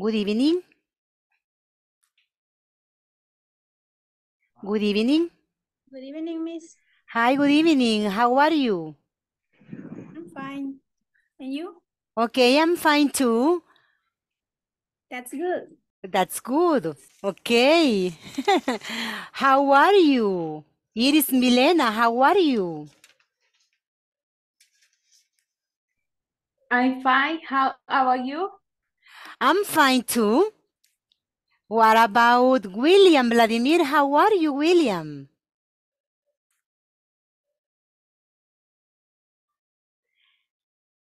Good evening. Good evening. Good evening, miss. Hi, good evening. How are you? I'm fine. And you? Okay, I'm fine too. That's good. That's good. Okay. How are you? It is Milena. How are you? I'm fine. How, how are you? I'm fine too. What about William Vladimir? How are you, William?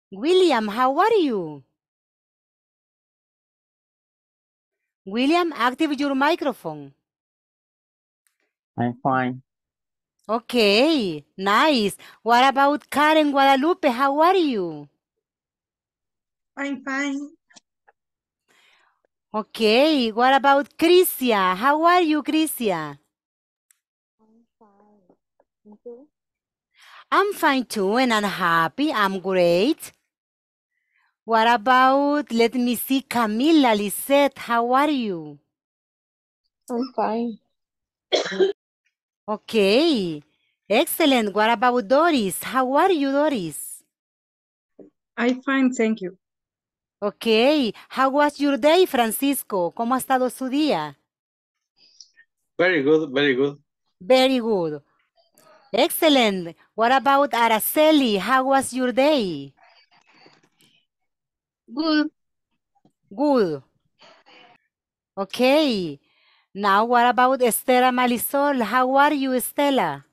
William, how are you? William, activate your microphone. I'm fine. Okay, nice. What about Karen Guadalupe? How are you? I'm fine. Okay, what about Crisia? How are you, Crisia? I'm fine. Thank you. I'm fine too, and I'm happy. I'm great. What about, let me see, Camila, Lisette, how are you? I'm fine. okay, excellent. What about Doris? How are you, Doris? I'm fine, thank you. Okay, how was your day, Francisco? ¿Cómo ha estado su día? Very good, very good. Very good. Excellent. What about Araceli? How was your day? Good. Good. Okay. Now what about Estela Malisol? How are you, Estela?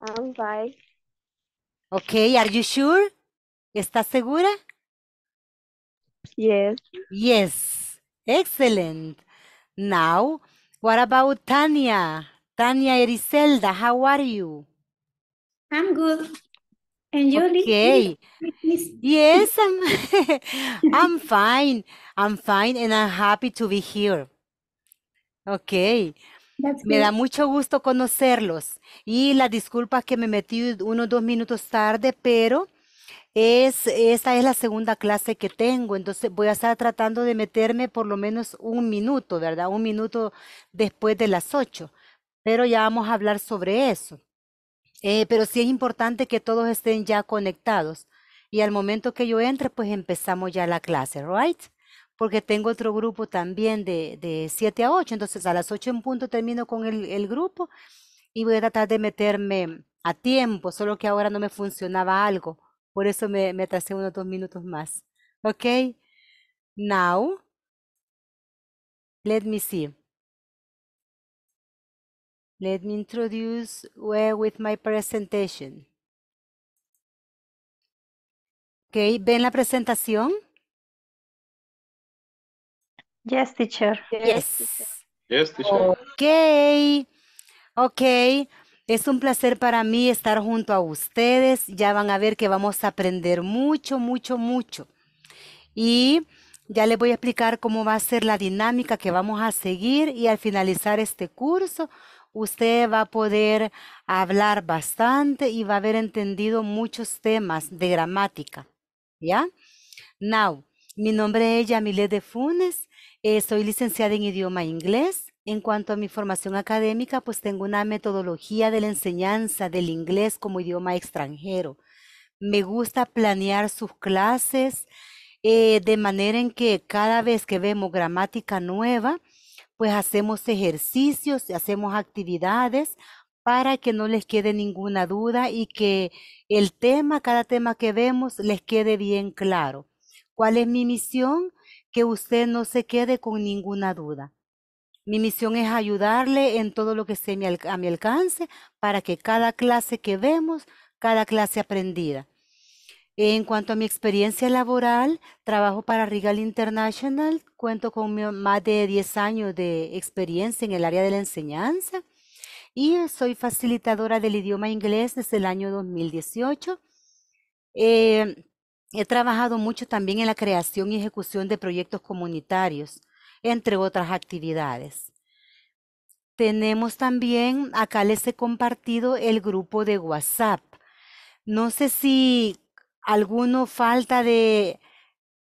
I'm fine. Okay, are you sure? ¿Estás segura? Yes. Yes. Excellent. Now, what about Tania? Tania Eriselda, how are you? I'm good. And Julie? Okay. yes, I'm, fine. I'm fine and I'm happy to be here. Okay. me da mucho gusto conocerlos y la disculpa que me metí unos dos minutos tarde, pero es, esta es la segunda clase que tengo, entonces voy a estar tratando de meterme por lo menos un minuto, ¿verdad? Un minuto después de las ocho, pero ya vamos a hablar sobre eso. Eh, pero sí es importante que todos estén ya conectados y al momento que yo entre, pues empezamos ya la clase, ¿right? Porque tengo otro grupo también de, de 7 a ocho, entonces a las ocho en punto termino con el, el grupo y voy a tratar de meterme a tiempo, solo que ahora no me funcionaba algo por eso me, me unos dos minutos más. Ok. Now, let me see. Let me introduce where with my presentation. Ok, ¿ven la presentación? Yes, teacher. Yes. Yes, teacher. Ok. Ok. Es un placer para mí estar junto a ustedes. Ya van a ver que vamos a aprender mucho, mucho, mucho. Y ya les voy a explicar cómo va a ser la dinámica que vamos a seguir y al finalizar este curso usted va a poder hablar bastante y va a haber entendido muchos temas de gramática. ¿Ya? Now, mi nombre es Yamileth de Funes, eh, soy licenciada en idioma inglés en cuanto a mi formación académica, pues tengo una metodología de la enseñanza del inglés como idioma extranjero. Me gusta planear sus clases eh, de manera en que cada vez que vemos gramática nueva, pues hacemos ejercicios, hacemos actividades para que no les quede ninguna duda y que el tema, cada tema que vemos, les quede bien claro. ¿Cuál es mi misión? Que usted no se quede con ninguna duda. Mi misión es ayudarle en todo lo que esté a mi alcance para que cada clase que vemos, cada clase aprendida. En cuanto a mi experiencia laboral, trabajo para Regal International, cuento con más de 10 años de experiencia en el área de la enseñanza y soy facilitadora del idioma inglés desde el año 2018. Eh, he trabajado mucho también en la creación y ejecución de proyectos comunitarios entre otras actividades. Tenemos también, acá les he compartido el grupo de WhatsApp. No sé si alguno falta de,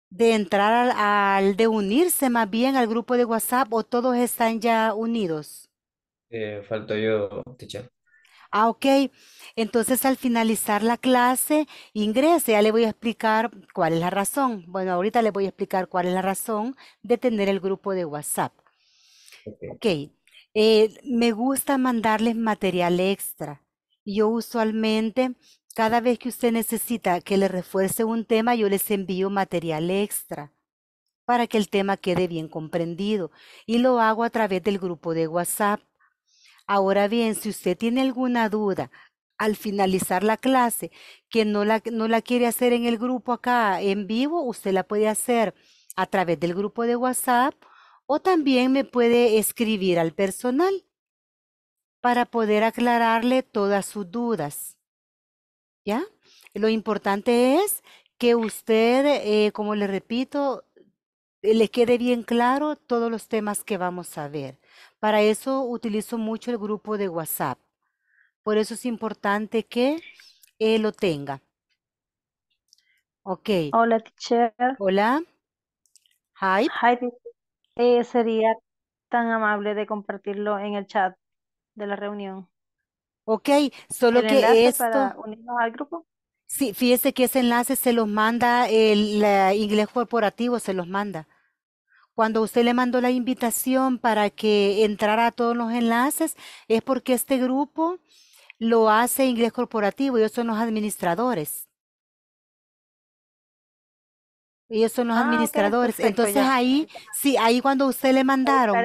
de entrar al, de unirse más bien al grupo de WhatsApp o todos están ya unidos. Eh, falto yo, teacher. Ah, ok. Entonces, al finalizar la clase, ingrese. Ya le voy a explicar cuál es la razón. Bueno, ahorita le voy a explicar cuál es la razón de tener el grupo de WhatsApp. Ok. okay. Eh, me gusta mandarles material extra. Yo usualmente, cada vez que usted necesita que le refuerce un tema, yo les envío material extra para que el tema quede bien comprendido. Y lo hago a través del grupo de WhatsApp. Ahora bien, si usted tiene alguna duda al finalizar la clase, que no la, quiere hacer en el grupo acá en vivo, usted la puede hacer a través del grupo de WhatsApp o también me puede escribir al personal para poder aclararle todas sus dudas. ¿Ya? Lo importante es que usted, eh, como le repito, le quede bien claro todos los temas que vamos a ver. Para eso utilizo mucho el grupo de WhatsApp. Por eso es importante que él eh, lo tenga. Ok. Hola, teacher. Hola. Hi. Hi, eh, sería tan amable de compartirlo en el chat de la reunión. Ok, solo que esto... Para unirnos al grupo? Sí, fíjese que ese enlace se los manda el inglés corporativo, se los manda. Cuando usted le mandó la invitación para que entrara a todos los enlaces, es porque este grupo lo hace inglés corporativo, ellos son los administradores. Ellos son los ah, administradores. entonces ahí, sí, ahí cuando usted le mandaron.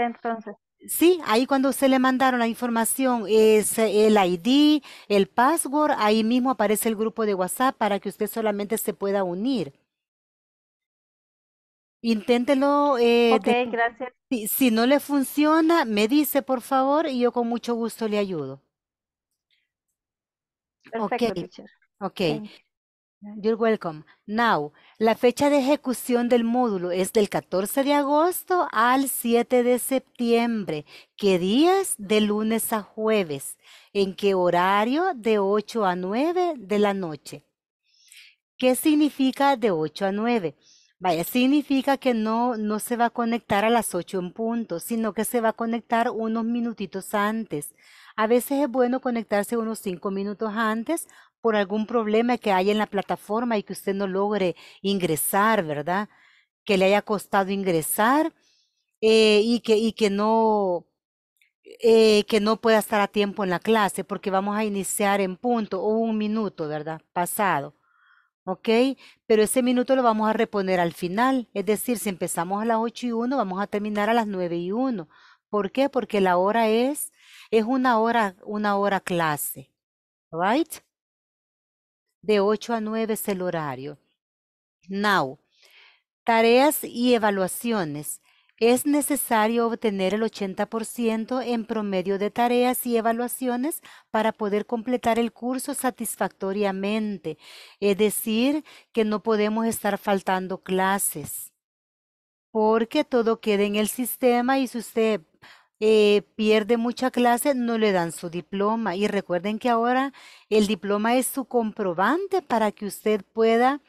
Sí, ahí cuando usted le mandaron la información es el ID, el password, ahí mismo aparece el grupo de WhatsApp para que usted solamente se pueda unir. Inténtelo. Eh, ok, gracias. Si, no le funciona, me dice por favor y yo con mucho gusto le ayudo. Ok, Perfecto, teacher. ok. You're welcome. Now, la fecha de ejecución del módulo es del 14 de agosto al 7 de septiembre. ¿Qué días? De lunes a jueves. ¿En qué horario? De 8 a 9 de la noche. ¿Qué significa de 8 a 9? Vaya, significa que no, no se va a conectar a las 8 en punto, sino que se va a conectar unos minutitos antes. A veces es bueno conectarse unos 5 minutos antes por algún problema que hay en la plataforma y que usted no logre ingresar, ¿verdad? Que le haya costado ingresar eh, y, que, y que no eh, que no pueda estar a tiempo en la clase porque vamos a iniciar en punto o un minuto, ¿verdad? Pasado. ¿ok? Pero ese minuto lo vamos a reponer al final, es decir, si empezamos a las 8 y 1, vamos a terminar a las 9 y 1. ¿Por qué? Porque la hora es, una hora, clase, right? De 8 a 9 es el horario. Now, tareas y evaluaciones es necesario obtener el 80% en promedio de tareas y evaluaciones para poder completar el curso satisfactoriamente, es decir, que no podemos estar faltando clases, porque todo queda en el sistema y si usted eh, pierde mucha clase, no le dan su diploma. Y recuerden que ahora el diploma es su comprobante para que usted pueda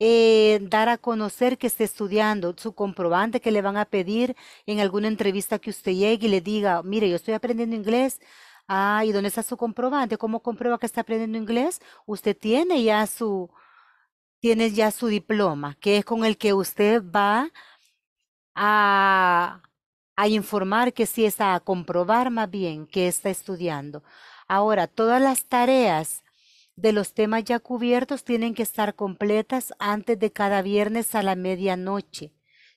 eh, dar a conocer que está estudiando, su comprobante que le van a pedir en alguna entrevista que usted llegue y le diga, mire, yo estoy aprendiendo inglés. Ah, ¿y dónde está su comprobante? ¿Cómo comprueba que está aprendiendo inglés? Usted tiene ya su, tiene ya su diploma, que es con el que usted va a, a informar que sí está, a comprobar más bien que está estudiando. Ahora, todas las tareas de los temas ya cubiertos tienen que estar completas antes de cada viernes a la medianoche,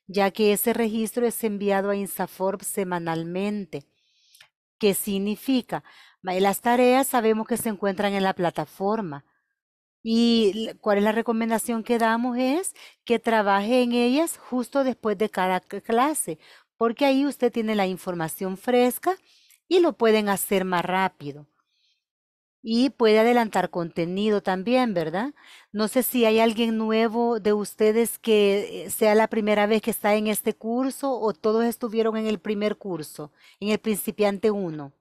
ya que ese registro es enviado a INSAFORB semanalmente. ¿Qué significa? Las tareas sabemos que se encuentran en la plataforma. ¿Y cuál es la recomendación que damos? Es que trabaje en ellas justo después de cada clase, porque ahí usted tiene la información fresca y lo pueden hacer más rápido. Y puede adelantar contenido también, ¿verdad? No sé si hay alguien nuevo de ustedes que eh, sea la primera vez que está en este curso o todos estuvieron en el primer curso, en el principiante 1.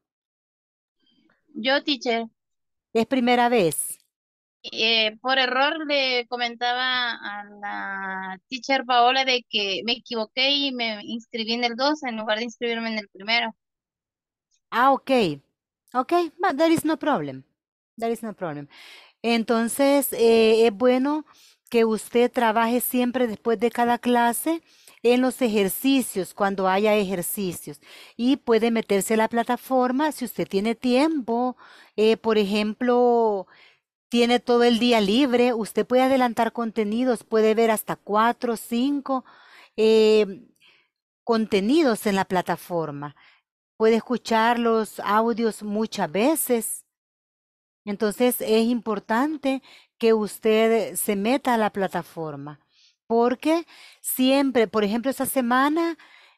Yo, teacher. ¿Es primera vez? Eh, por error le comentaba a la teacher Paola de que me equivoqué y me inscribí en el 2 en lugar de inscribirme en el primero. Ah, ok. Ok, but there is no problem is no Entonces, eh, es bueno que usted trabaje siempre después de cada clase en los ejercicios, cuando haya ejercicios. Y puede meterse a la plataforma si usted tiene tiempo. Eh, por ejemplo, tiene todo el día libre, usted puede adelantar contenidos, puede ver hasta cuatro, cinco eh, contenidos en la plataforma. Puede escuchar los audios muchas veces. Entonces es importante que usted se meta a la plataforma, porque siempre, por ejemplo, esta semana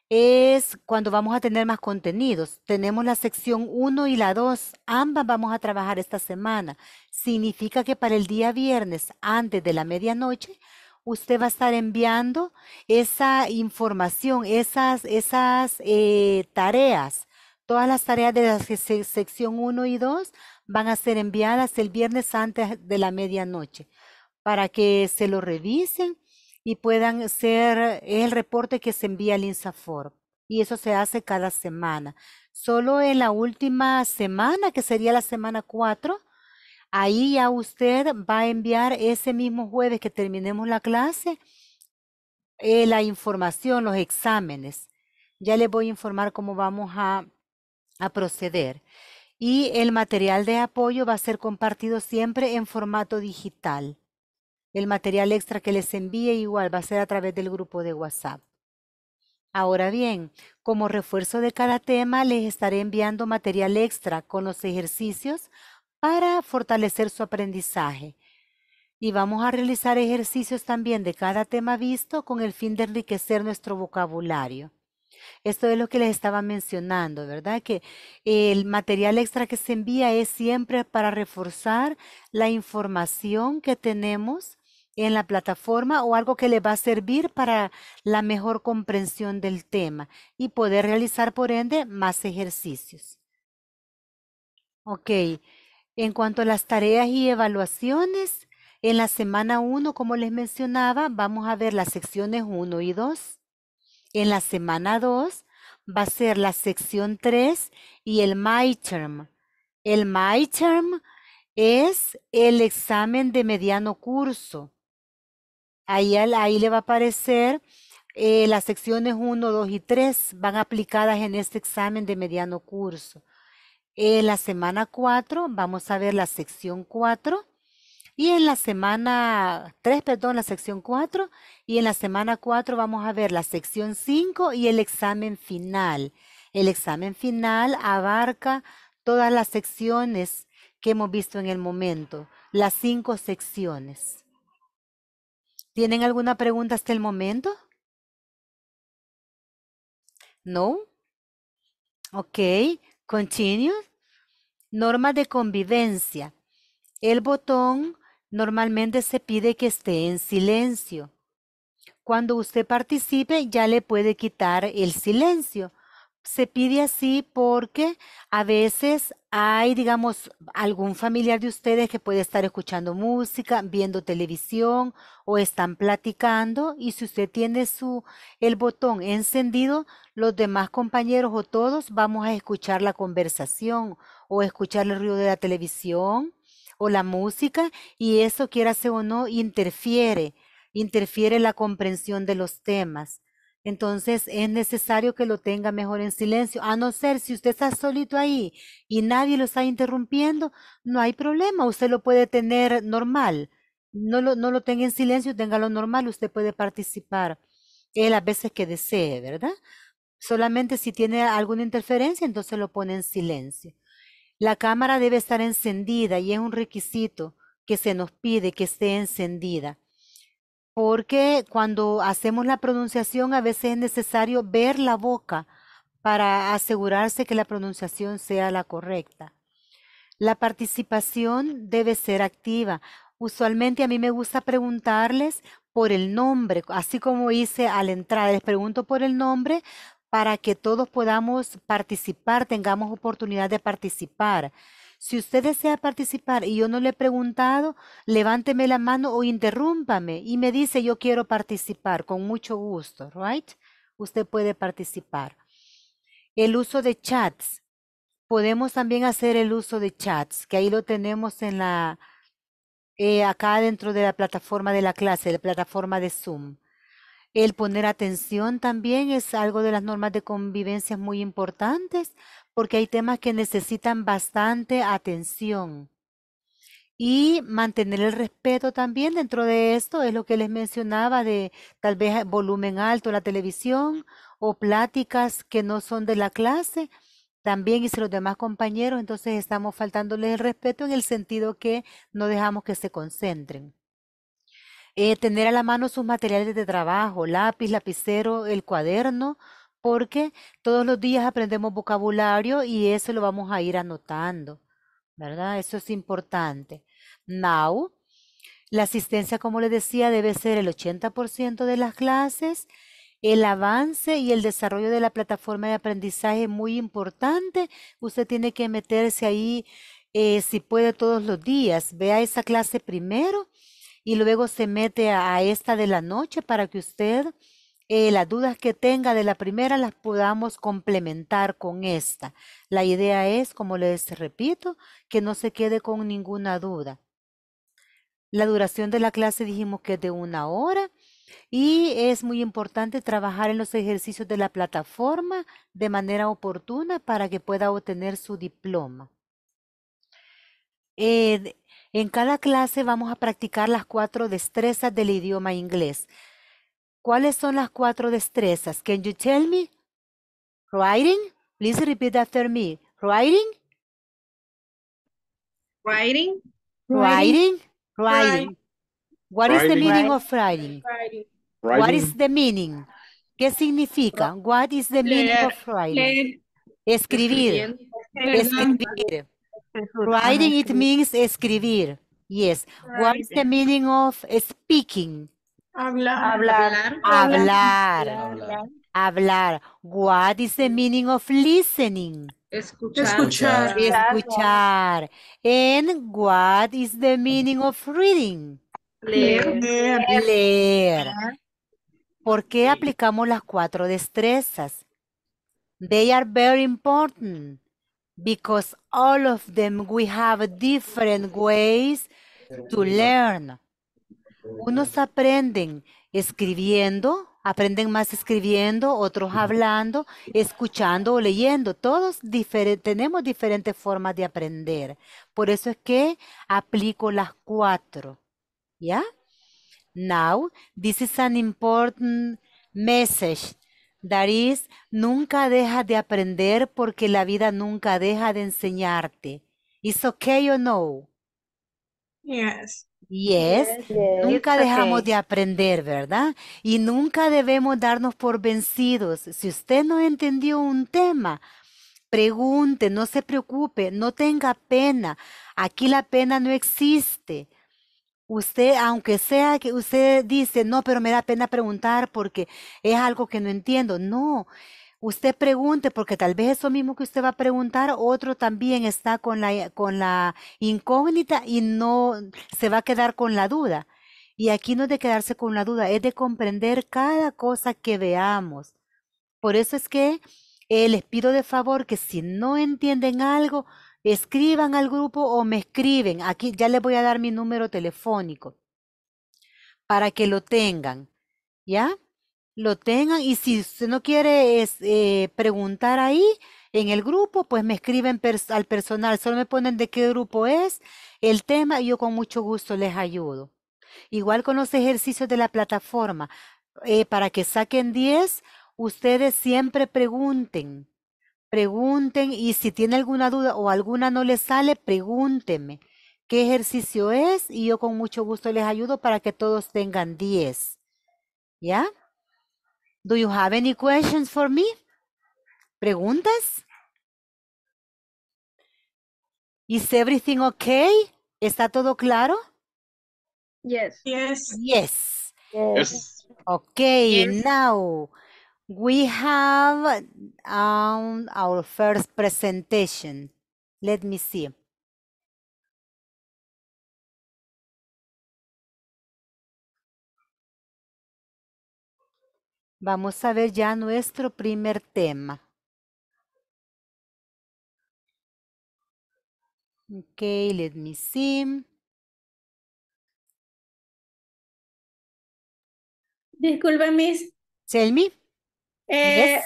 es cuando vamos a tener más contenidos. Tenemos la sección 1 y la 2, ambas vamos a trabajar esta semana. Significa que para el día viernes, antes de la medianoche, usted va a estar enviando esa información, esas, esas eh, tareas, todas las tareas de la sección 1 y 2 van a ser enviadas el viernes antes de la medianoche para que se lo revisen y puedan ser el reporte que se envía al INSAFOR. Y eso se hace cada semana. Solo en la última semana, que sería la semana 4, ahí ya usted va a enviar ese mismo jueves que terminemos la clase eh, la información, los exámenes. Ya le voy a informar cómo vamos a, a proceder y el material de apoyo va a ser compartido siempre en formato digital. El material extra que les envíe igual va a ser a través del grupo de WhatsApp. Ahora bien, como refuerzo de cada tema, les estaré enviando material extra con los ejercicios para fortalecer su aprendizaje. Y vamos a realizar ejercicios también de cada tema visto con el fin de enriquecer nuestro vocabulario. Esto es lo que les estaba mencionando, ¿verdad? Que el material extra que se envía es siempre para reforzar la información que tenemos en la plataforma o algo que le va a servir para la mejor comprensión del tema y poder realizar por ende más ejercicios. Ok, en cuanto a las tareas y evaluaciones, en la semana 1, como les mencionaba, vamos a ver las secciones 1 y 2. En la semana 2 va a ser la sección 3 y el My Term. El My Term es el examen de mediano curso. Ahí, ahí le va a aparecer eh, las secciones 1, 2 y 3 van aplicadas en este examen de mediano curso. En la semana 4 vamos a ver la sección 4 y en la semana 3, perdón, la sección 4, y en la semana 4 vamos a ver la sección 5 y el examen final. El examen final abarca todas las secciones que hemos visto en el momento, las cinco secciones. ¿Tienen alguna pregunta hasta el momento? No. Ok, continue. Norma de convivencia. El botón Normalmente se pide que esté en silencio. Cuando usted participe ya le puede quitar el silencio. Se pide así porque a veces hay, digamos, algún familiar de ustedes que puede estar escuchando música, viendo televisión o están platicando y si usted tiene su el botón encendido, los demás compañeros o todos vamos a escuchar la conversación o escuchar el ruido de la televisión o la música y eso, quiera ser o no, interfiere, interfiere la comprensión de los temas. Entonces es necesario que lo tenga mejor en silencio, a no ser si usted está solito ahí y nadie lo está interrumpiendo, no hay problema, usted lo puede tener normal. No lo, no lo tenga en silencio, lo normal, usted puede participar él las veces que desee, ¿verdad? Solamente si tiene alguna interferencia, entonces lo pone en silencio. La cámara debe estar encendida y es un requisito que se nos pide que esté encendida. Porque cuando hacemos la pronunciación a veces es necesario ver la boca para asegurarse que la pronunciación sea la correcta. La participación debe ser activa. Usualmente a mí me gusta preguntarles por el nombre, así como hice al entrar, les pregunto por el nombre para que todos podamos participar, tengamos oportunidad de participar. Si usted desea participar y yo no le he preguntado, levánteme la mano o interrúmpame y me dice yo quiero participar con mucho gusto, right? Usted puede participar. El uso de chats. Podemos también hacer el uso de chats, que ahí lo tenemos en la eh, acá dentro de la plataforma de la clase, la plataforma de Zoom. El poner atención también es algo de las normas de convivencia muy importantes porque hay temas que necesitan bastante atención. Y mantener el respeto también dentro de esto es lo que les mencionaba de tal vez eh, volumen alto en la televisión o pláticas que no son de la clase también y si los demás compañeros, entonces estamos faltándoles el respeto en el sentido que no dejamos que se concentren. Eh, tener a la mano sus materiales de trabajo, lápiz, lapicero, el cuaderno, porque todos los días aprendemos vocabulario y eso lo vamos a ir anotando, ¿verdad? Eso es importante. Now, la asistencia, como les decía, debe ser el 80% de las clases. El avance y el desarrollo de la plataforma de aprendizaje es muy importante. Usted tiene que meterse ahí, eh, si puede, todos los días. Vea esa clase primero y luego se mete a esta de la noche para que usted eh, las dudas que tenga de la primera las podamos complementar con esta. La idea es, como les repito, que no se quede con ninguna duda. La duración de la clase dijimos que es de una hora y es muy importante trabajar en los ejercicios de la plataforma de manera oportuna para que pueda obtener su diploma. Eh, en cada clase vamos a practicar las cuatro destrezas del idioma inglés. ¿Cuáles son las cuatro destrezas? Can you tell me? Writing? Please repeat after me. Writing? Writing? Writing? Writing. What is the meaning of writing? What is the meaning? ¿Qué significa? What is the meaning of writing? Escribir. Writing, it means escribir. Yes. What is the meaning of speaking? Hablar. Hablar. Hablar. What is the meaning of listening? Escuchar. Escuchar. Escuchar. And what is the meaning of reading? Leer. Leer. ¿Por qué aplicamos las cuatro destrezas? They are very important because all of them we have different ways to learn. Unos aprenden escribiendo, aprenden más escribiendo, otros hablando, escuchando o leyendo. Todos tenemos diferentes formas de aprender. Por eso es que aplico las cuatro. ¿Ya? Now, this is an important message Daris, nunca dejas de aprender porque la vida nunca deja de enseñarte. Is okay o no? Yes. Yes. Nunca dejamos de aprender, ¿verdad? Y nunca debemos darnos por vencidos. Si usted no entendió un tema, pregunte, no se preocupe, no tenga pena. Aquí la pena no existe. Usted, aunque sea que usted dice, no, pero me da pena preguntar porque es algo que no entiendo. No, usted pregunte porque tal vez eso mismo que usted va a preguntar, otro también está con la, eh, con la incógnita y no se va a quedar con la duda. Y aquí no es de quedarse con la duda, es de comprender cada cosa que veamos. Por eso es que eh, les pido de favor que si no entienden algo, escriban al grupo o me escriben. Aquí ya les voy a dar mi número telefónico para que lo tengan, ¿ya? Lo tengan y si usted no quiere eh, preguntar ahí en el grupo, pues me escriben al personal, solo me ponen de qué grupo es el tema y yo con mucho gusto les ayudo. Igual con los ejercicios de la plataforma, eh, para que saquen 10, ustedes siempre pregunten, pregunten y si tiene alguna duda o alguna no le sale, pregúntenme qué ejercicio es y yo con mucho gusto les ayudo para que todos tengan 10. ¿Ya? Do you have any questions for me? ¿Preguntas? Is everything okay? ¿Está todo claro? Yes. Yes. Yes. yes. Okay, now We have um, our first presentation. Let me see. Vamos a ver ya nuestro primer tema. Okay, let me see. Disculpa, Miss. Tell me. Eh,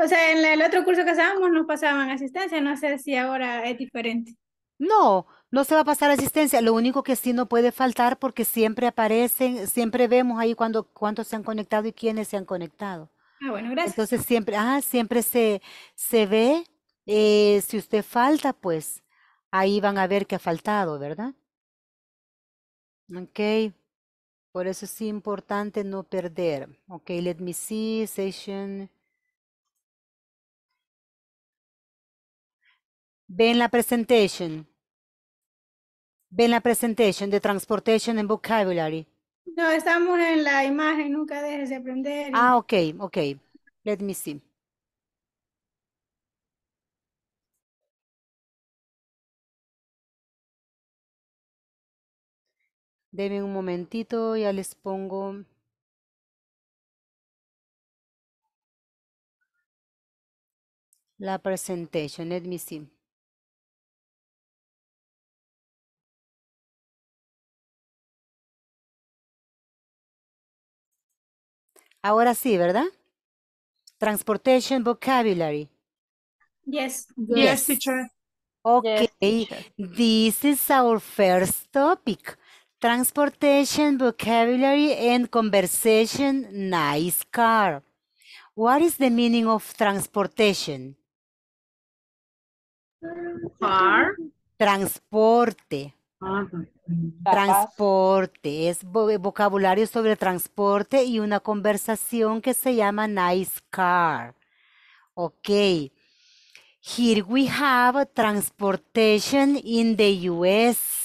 o sea, en el otro curso que estábamos nos pasaban asistencia, no sé si ahora es diferente. No, no se va a pasar asistencia. Lo único que sí no puede faltar porque siempre aparecen, siempre vemos ahí cuando, cuántos se han conectado y quiénes se han conectado. Ah, bueno, gracias. Entonces siempre, ah, siempre se, se ve. Eh, si usted falta, pues ahí van a ver que ha faltado, ¿verdad? Ok. Por eso es importante no perder. Ok, let me see, session. Ven la presentation. Ven la presentation de Transportation and Vocabulary. No, estamos en la imagen, nunca dejes de aprender. Ah, ok, ok. Let me see. Deme un momentito, ya les pongo... La presentación, let me see. Ahora sí, ¿verdad? Transportation vocabulary. Yes. Yes, teacher. Okay. This is our first topic. Transportation, vocabulary, and conversation. Nice car. What is the meaning of transportation? Car. Transporte. Ah, transporte. Es vocabulario sobre transporte y una conversación que se llama nice car. Ok. Here we have transportation in the US.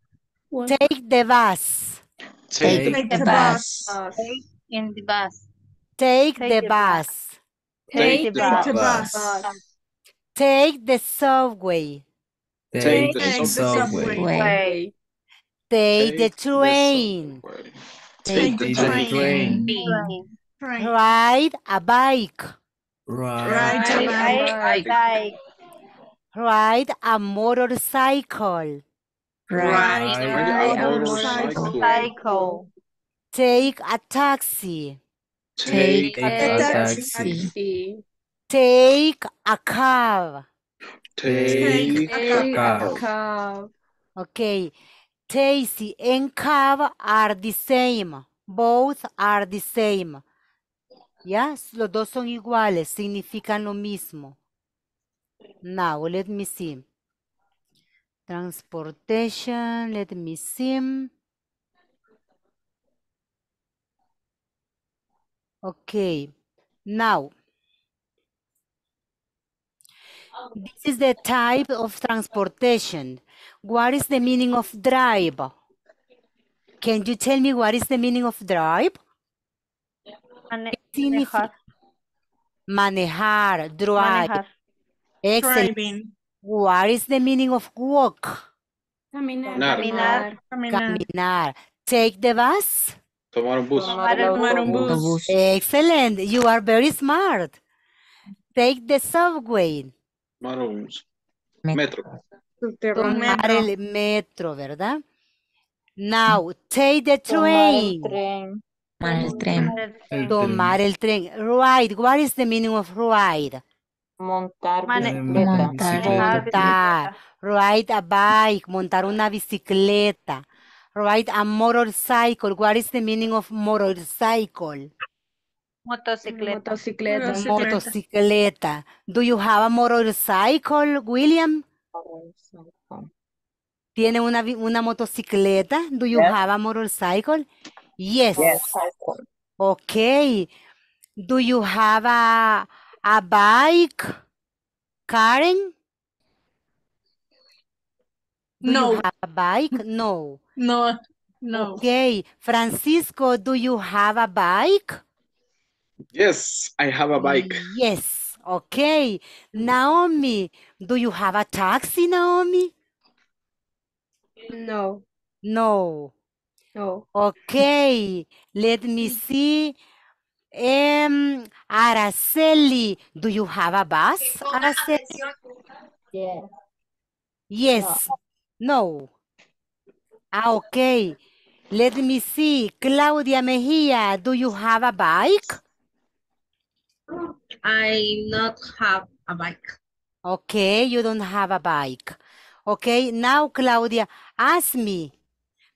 What? Take the bus. Take, Take the, the bus. bus. Take in the bus. Take, Take the, the bus. bus. Take, Take the, bus. the bus. Take the subway. Take, Take the, subway. subway. Take, the train. Take, the, train. train. Ride a bike. Ride, Ride a bike. Ride a motorcycle. Take a taxi. Take, a, taxi. Take a cab. Take, a, cab. Okay. Taxi and cab are the same. Both are the same. ¿Ya? Yes, los dos son iguales, significan lo mismo. Now, let me see. transportation, let me see. Okay, now, this is the type of transportation. What is the meaning of drive? Can you tell me what is the meaning of drive? Manejar. manejar, drive. Manejar. Excellent. Driving. What is the meaning of walk? Caminar. Caminar. Caminar. Take the bus. Tomar un bus. Tomar, un, bus. Excellent. You are very smart. Take the subway. Tomar un bus. Metro. Tomar el metro, ¿verdad? Now, take the train. Tomar el tren. Tomar el tren. Tomar el tren. Ride. What is the meaning of ride? Montar Montar, montar. Ride a bike. Montar una bicicleta. Ride a motorcycle. What is the meaning of motorcycle? Motocicleta. Motocicleta. Motocicleta. Do you have a motorcycle, William? ¿Tiene una, una motocicleta? Do you have a motorcycle? Yes. yes. Okay. Do you have a A bike, Karen? Do no. You have a bike? No. No, no. Okay. Francisco, do you have a bike? Yes, I have a bike. Yes. Okay. Naomi, do you have a taxi, Naomi? No. No. No. Okay. Let me see. Em Araceli, do you have a bus, Araceli? Yes. No. Ah, okay. Let me see. Claudia Mejía, do you have a bike? I not have a bike. Okay, you don't have a bike. Okay, now Claudia, ask me.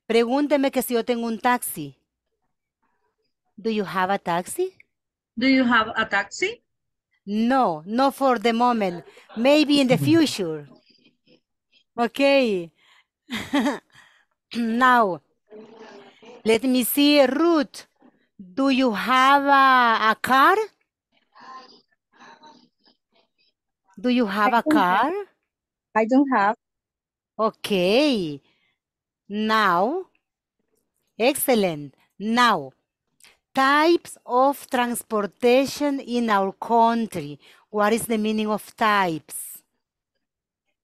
Pregúnteme que si yo tengo un taxi. Do you have a taxi? Do you have a taxi? No, not for the moment. Maybe in the future. Okay. now, let me see, Ruth. Do you have a, a car? Do you have I a car? Have. I don't have. Okay. Now, excellent. Now, types of transportation in our country. What is the meaning of types?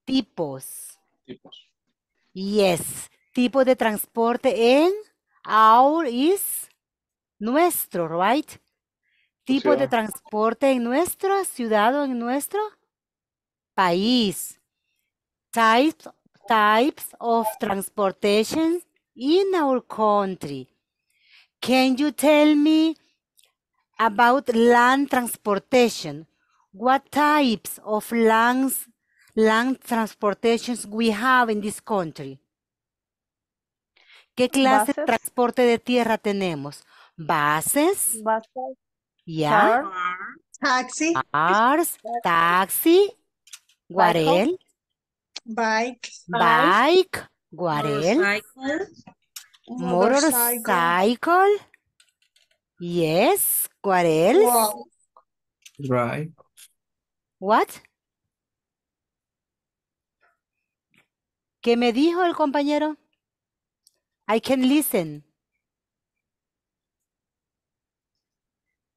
Tipos. Tipos. Yes. Tipo de transporte en our is nuestro, right? Tipo de transporte en nuestra ciudad o en nuestro país. Types, types of transportation in our country. Can you tell me about land transportation? What types of lands, land transportations we have in this country? ¿Qué clase de transporte de tierra tenemos? Bases. Bases. Yeah. taxi. Cars, taxi. Guarel. Bike. Bike. Guarel. Motorcycle. Motorcycle. Yes. What Right. What? ¿Qué me dijo el compañero? I can listen.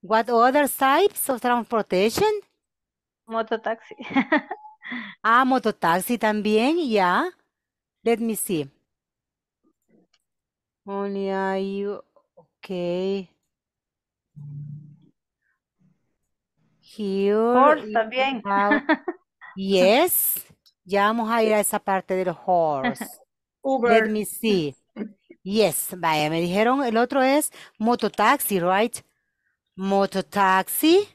What other types of transportation? Mototaxi. ah, mototaxi también, ya. Yeah. Let me see. Only are you okay. Here horse también. Yes. Ya vamos a ir a esa parte del horse. Uber. Let me see. Yes, vaya, me dijeron, el otro es mototaxi, right? Mototaxi,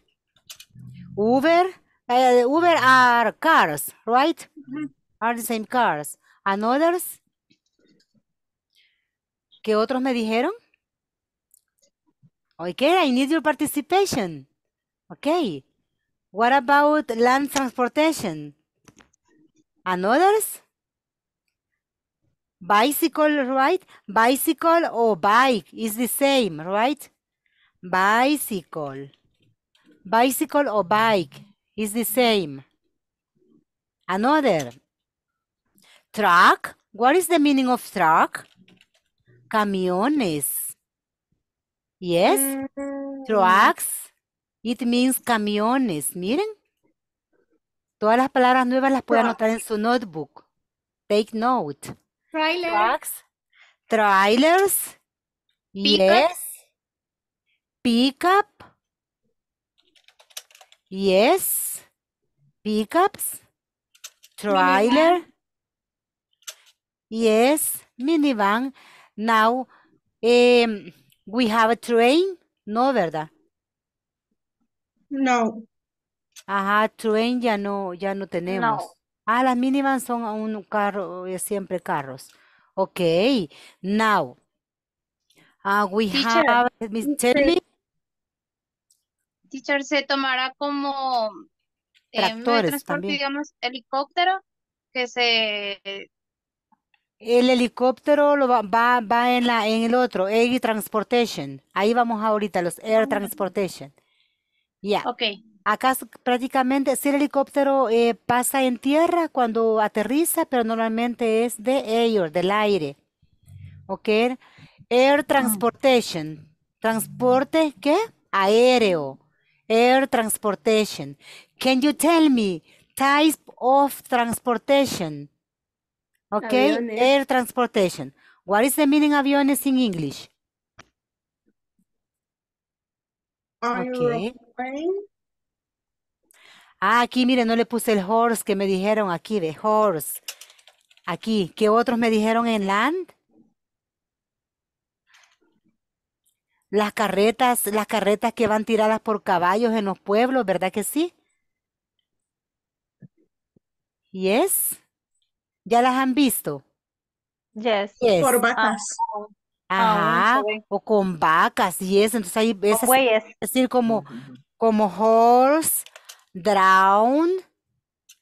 Uber, eh, Uber are cars, right? Are the same cars. And others? ¿Qué otros me dijeron? Okay, I need your participation. Okay. What about land transportation? And others? Bicycle, right? Bicycle or bike is the same, right? Bicycle. Bicycle or bike is the same. Another. Truck. What is the meaning of truck? camiones. Yes, mm. trucks. It means camiones. Miren. Todas las palabras nuevas las puede anotar en su notebook. Take note. Trailers, Trucks. Trailers. Pick yes. Up. Pickup. Yes. Pickups. Trailer. Yes. Minivan. Now, em, we have a train. No, ¿verdad? No. Ajá, train ya no, ya no tenemos. Ah, las minivans son un carro, eh, siempre carros. Ok, now. Ah, we have, tell Teacher, se tomará como eh, Tractores digamos, helicóptero que se el helicóptero lo va, en, la, en el otro, Air Transportation. Ahí vamos ahorita, los Air ah, Transportation. Ya. Ok. Acá prácticamente, si el helicóptero eh, pasa en tierra cuando aterriza, pero normalmente es de air, del aire. Ok. Air ah. Transportation. Transporte, ¿qué? Aéreo. Air Transportation. Can you tell me type of transportation? Okay, air transportation. What is the meaning of aviones in English? Okay. Ah, aquí, miren, no le puse el horse que me dijeron aquí, de horse. Aquí, ¿qué otros me dijeron en land? Las carretas, las carretas que van tiradas por caballos en los pueblos, ¿verdad que sí? Yes. ¿Ya las han visto? Yes. Por ah, vacas. Ah, ajá, o con vacas y eso. Entonces ahí es es decir, como, horse, drown.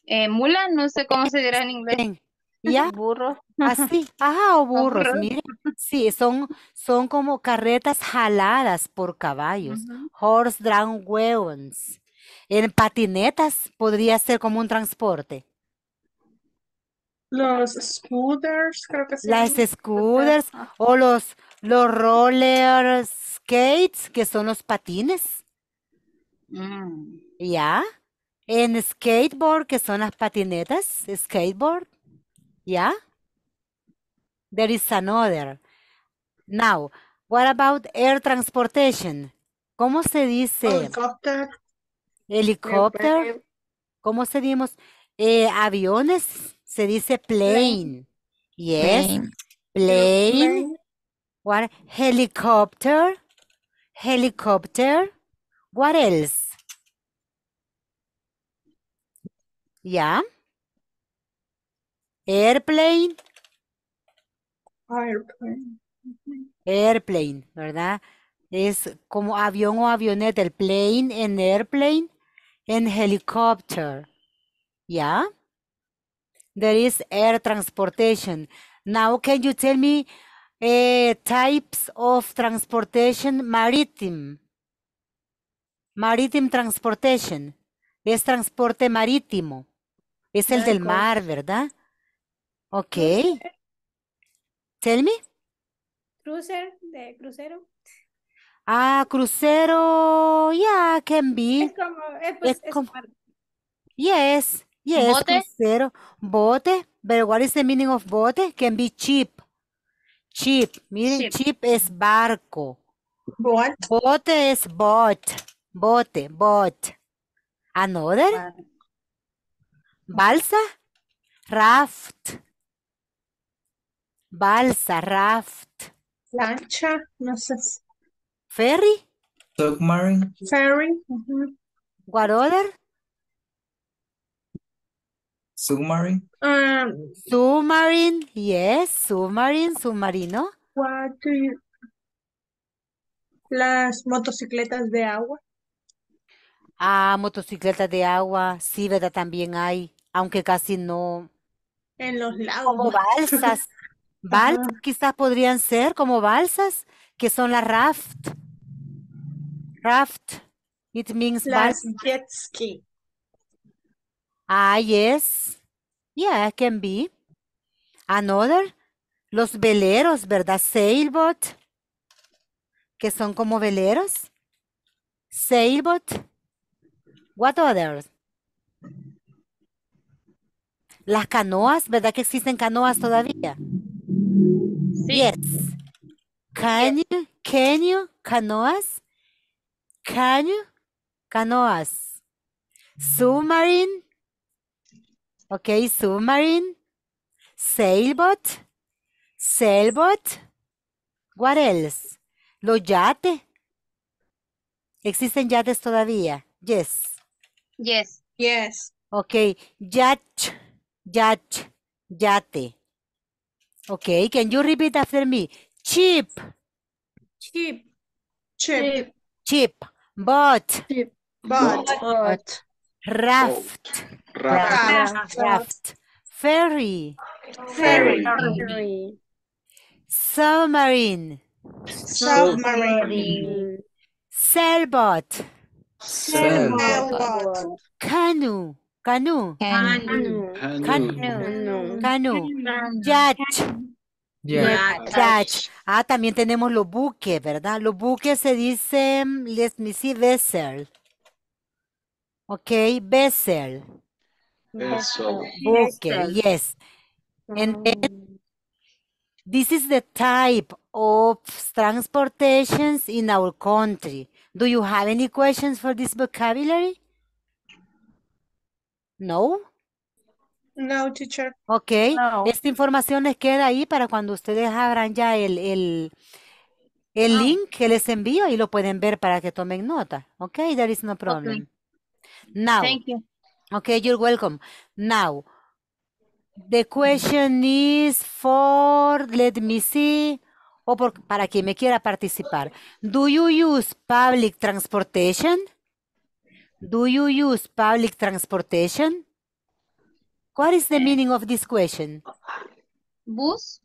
Eh, mula, no sé cómo se dirá en inglés. ¿Ya? burros, Así, ajá, o burros, miren. Sí, son, son como carretas jaladas por caballos. Horse drawn wagons. En patinetas podría ser como un transporte. Los scooters, creo que sí. Las scooters o los, los roller skates, que son los patines. Mm. ¿Ya? En skateboard, que son las patinetas, skateboard. ¿Ya? There is another. Now, what about air transportation? ¿Cómo se dice? Helicóptero. Helicóptero. ¿Cómo se dimos? Eh, aviones se dice plane. Yes. Plane. plane. What? Helicopter. Helicopter. What else? Yeah. Airplane. Airplane. Airplane, ¿verdad? Es como avión o avioneta, el plane en airplane en helicopter. ¿Ya? There is air transportation. Now, can you tell me eh, types of transportation maritime? Maritime transportation. Es transporte marítimo. Es el del mar, ¿verdad? Ok. Tell me. Cruiser, de crucero. Ah, crucero, yeah, can be. Es como, eh, pues, es, yes, Yes, bote? pero But what is the meaning of bote? Can be cheap. Cheap. Miren, cheap, es barco. What? Bote es boat. Bote, boat. Another? Balsa? Raft. Balsa, raft. Lancha, no sé. Ferry? Submarine. Ferry. What other? Submarine? Um, submarine, yes, submarine, submarino. Las motocicletas de agua. Ah, motocicletas de agua, sí, ¿verdad? También hay, aunque casi no. En los lagos. Como balsas. balsas quizás podrían ser como balsas, que son las raft. Raft, it means Las Ah, yes. Yeah, can be. Another. Los veleros, ¿verdad? Sailboat. Que son como veleros. Sailboat. What others? Las canoas, ¿verdad que existen canoas todavía? Yes. Can you, can you, canoas? Can you, canoas? Submarine, Okay, submarine, sailboat, sailboat. What else? Los yates. ¿Existen yates todavía? Yes. Yes. Yes. Okay, yacht, yacht, yate. Okay, can you repeat after me? Chip. Chip. chip Cheap. Boat. Boat. Boat. Raft. Raft. Ferry. Ferry. Submarine. Submarine. Sailboat. Canoe. Canoe. Canoe. Canoe. Yacht. Yacht. Ah, también tenemos los buques, ¿verdad? Los buques se dicen, let me see, vessel. Ok, vessel. Okay, yes. Mm. this is the type of transportations in our country. Do you have any questions for this vocabulary? No? No, teacher. Ok, esta información les queda ahí para cuando ustedes abran ya el, el, el ah. link que les envío y lo pueden ver para que tomen nota. Ok, there is no problem. Thank you. Okay, you're welcome. Now, the question is for, let me see, o por, para quien me quiera participar. Do you use public transportation? Do you use public transportation? What is the meaning of this question? Bus.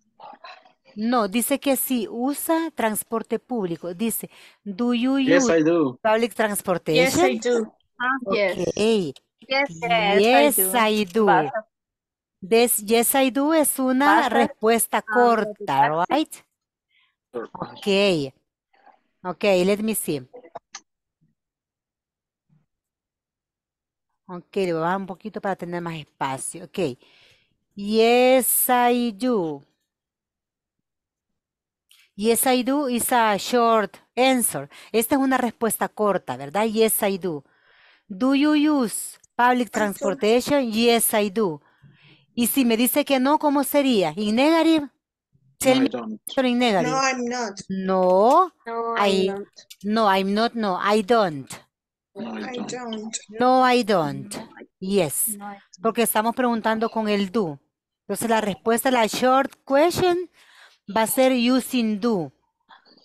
No, dice que sí usa transporte público. Dice, do you use public transportation? Yes, I do. Yes, I do. yes I do es una respuesta ah, corta, right? Ok. let me see. Ok, le voy a bajar un poquito para tener más espacio. Ok. Yes, I do. Yes, I do is a short answer. Esta es una respuesta corta, ¿verdad? Yes, I do. Do you use Public transportation, yes, I do. Y si me dice que no, ¿cómo sería? In negative. No, I'm not. No, no I'm not. No, No, I don't. No, I don't. No, I don't. Yes. Porque estamos preguntando con el do. Entonces la respuesta a la short question va a ser using do.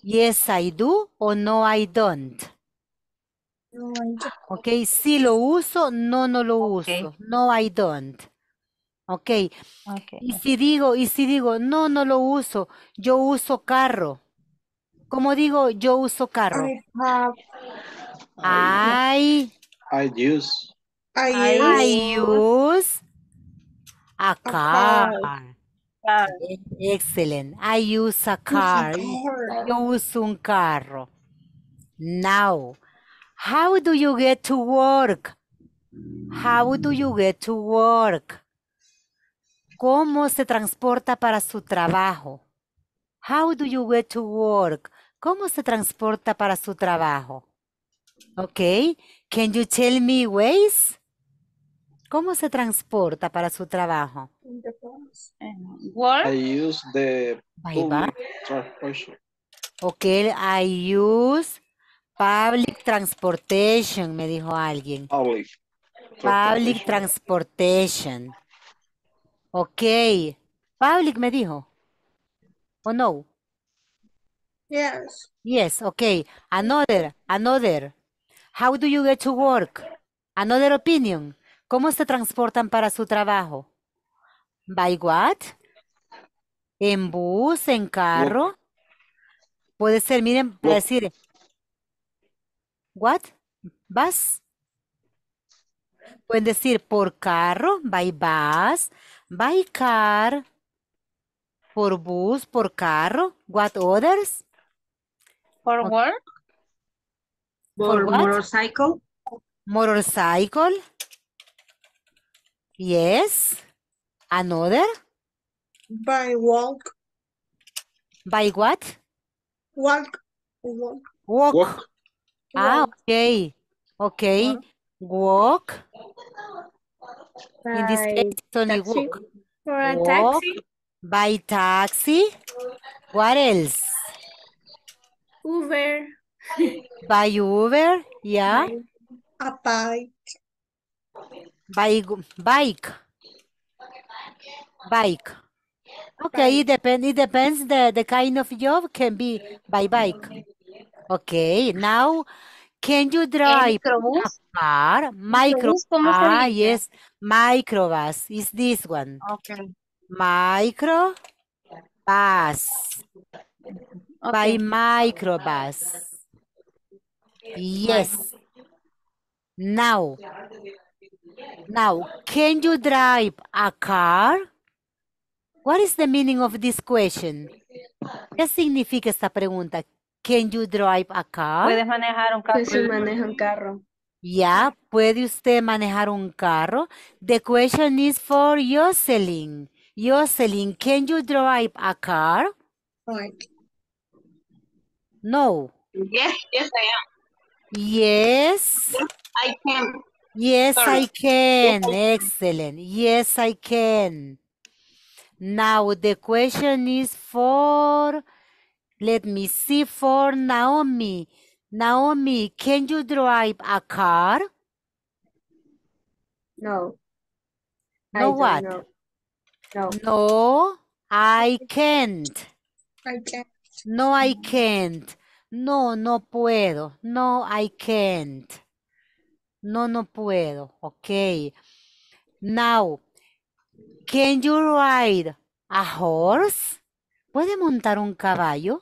Yes, I do o no, I don't. Okay, ok, si lo uso, no, no lo uso. No, I don't. Ok. okay. Y si digo, y si digo, no, no lo uso, yo uso carro. ¿Cómo digo yo uso carro? I I. use. I, use. A, car. car. E, excellent. I use a car. Yo uso un carro. Now. How do you get to work? How do you get to work? ¿Cómo se transporta para su trabajo? How do you get to work? ¿Cómo se transporta para su trabajo? Ok. Can you tell me ways? ¿Cómo se transporta para su trabajo? I use the public Okay. I use Public transportation, me dijo alguien. Public. transportation. Ok. Public me dijo. ¿O oh, no? Yes. Yes, ok. Another, another. How do you get to work? Another opinion. ¿Cómo se transportan para su trabajo? By what? ¿En bus, en carro? Puede ser, miren, puede decir What? Bus. Pueden decir por carro, by bus, by car, por bus, por carro. What others? For work. For, motorcycle. Motorcycle. Yes. Another? By walk. By what? Walk. Walk. Walk. Ah, okay. Okay. Walk. By In this case, it's only taxi. walk. For a walk taxi. By taxi. What else? Uber. by Uber, yeah. A bike. By bike. Bike. Okay, bike. it depends. It depends the the kind of job can be by bike. Okay, now can you drive a car? Micro ah, yes, microbus is this one. Okay. Micro bus. By microbus. Yes. Now. Now, can you drive a car? What is the meaning of this question? ¿Qué significa esta pregunta? Can you drive a car? ¿Puedes manejar un carro? Sí, un carro. Yeah, ¿puede usted manejar un carro? The question is for Your Jocelyn, can you drive a car? No. Yes, yes I am. Yes. I can. Yes, I can. Excellent. Yes, I can. Now the question is for Let me see for Naomi. Naomi, can you drive a car? No. No what? No. No, I can't. I can't. No, I can't. No, no puedo. No, I can't. No, no puedo. Okay. Now, can you ride a horse? ¿Puede montar un caballo?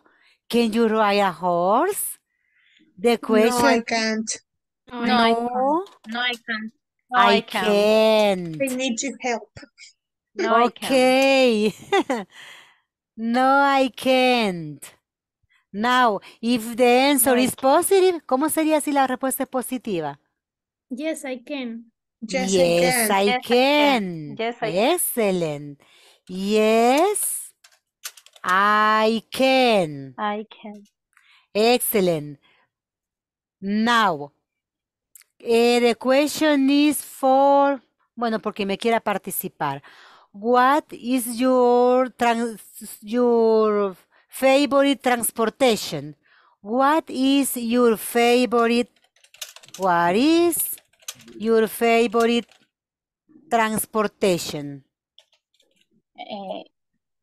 Can you ride a horse? The question. No, I can't. No, no I can't. I can't. I, need your help. No, okay. no, I can't. Now, if the answer is positive, ¿cómo sería si la respuesta es positiva? Yes, I can. Yes, I, can. I can. Yes, I can. Excellent. Yes, I can. I can. Excellent. Now, eh, the question is for, bueno, porque me quiera participar. What is your, trans, your favorite transportation? What is your favorite, what is your favorite transportation? Uh,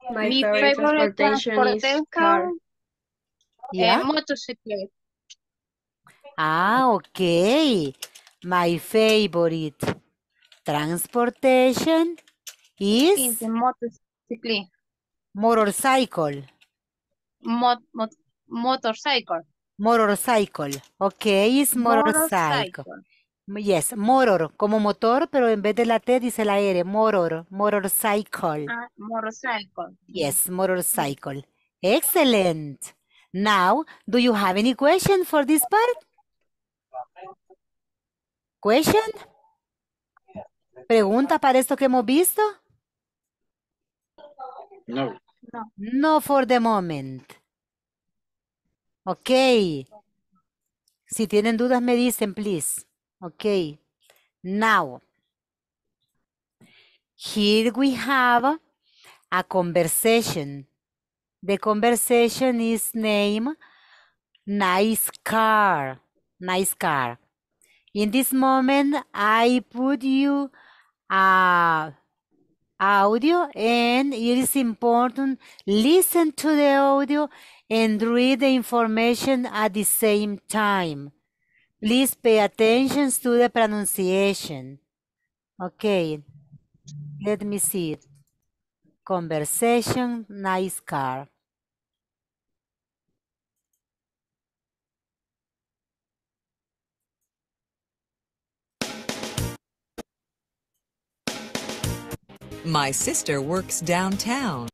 My, My favorite, transportation, transportation, is car. Yeah. motorcycle. Ah, okay My favorite transportation is... Is motorcycle. Motorcycle. Mot mot motorcycle. Motorcycle. Okay, is motorcycle. motorcycle. Yes, motor, como motor, pero en vez de la T dice la R, motor, motorcycle. Ah, motorcycle. Yes, motorcycle. Excellent. Now, do you have any question for this part? Question? ¿Pregunta para esto que hemos visto? No. No, no for the moment. Ok. Si tienen dudas me dicen, please. Okay, now, here we have a conversation. The conversation is named nice car, nice car. In this moment, I put you a uh, audio and it is important listen to the audio and read the information at the same time. Please pay attention to the pronunciation. Okay, let me see it. Conversation, nice car. My sister works downtown.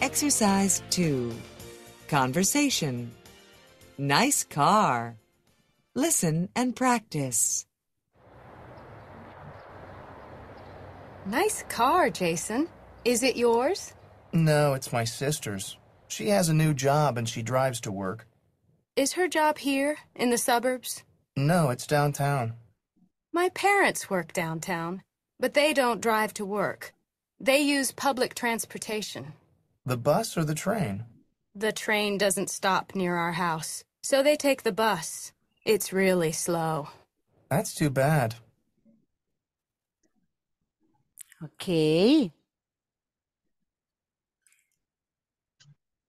Exercise 2. Conversation. Nice car. Listen and practice. Nice car, Jason. Is it yours? No, it's my sister's. She has a new job and she drives to work. Is her job here, in the suburbs? No, it's downtown. My parents work downtown, but they don't drive to work. They use public transportation. The bus or the train? The train doesn't stop near our house, so they take the bus. It's really slow. That's too bad. Okay.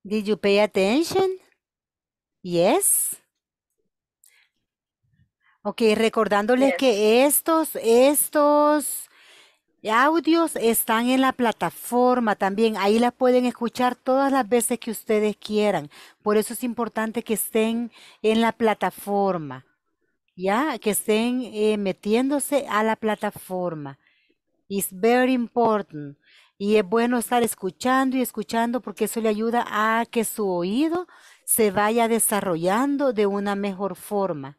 Did you pay attention? Yes. Ok, recordándoles yes. que estos, estos Audios están en la plataforma también, ahí la pueden escuchar todas las veces que ustedes quieran. Por eso es importante que estén en la plataforma, ¿ya? Que estén eh, metiéndose a la plataforma. It's very important. Y es bueno estar escuchando y escuchando porque eso le ayuda a que su oído se vaya desarrollando de una mejor forma.